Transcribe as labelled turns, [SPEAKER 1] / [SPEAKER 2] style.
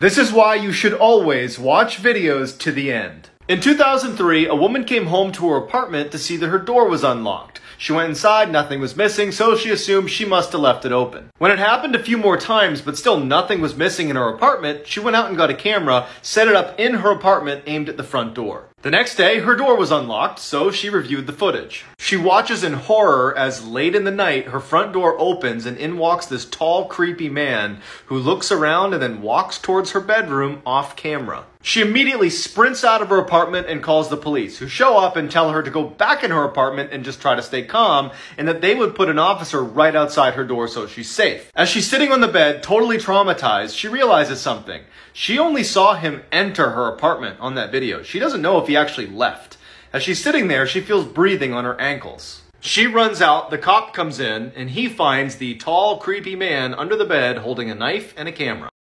[SPEAKER 1] This is why you should always watch videos to the end. In 2003, a woman came home to her apartment to see that her door was unlocked. She went inside, nothing was missing, so she assumed she must have left it open. When it happened a few more times, but still nothing was missing in her apartment, she went out and got a camera, set it up in her apartment, aimed at the front door. The next day, her door was unlocked, so she reviewed the footage. She watches in horror as late in the night, her front door opens and in walks this tall, creepy man who looks around and then walks towards her bedroom off camera. She immediately sprints out of her apartment and calls the police, who show up and tell her to go back in her apartment and just try to stay calm, and that they would put an officer right outside her door so she's safe. As she's sitting on the bed, totally traumatized, she realizes something. She only saw him enter her apartment on that video. She doesn't know if he actually left. As she's sitting there, she feels breathing on her ankles. She runs out, the cop comes in, and he finds the tall, creepy man under the bed holding a knife and a camera.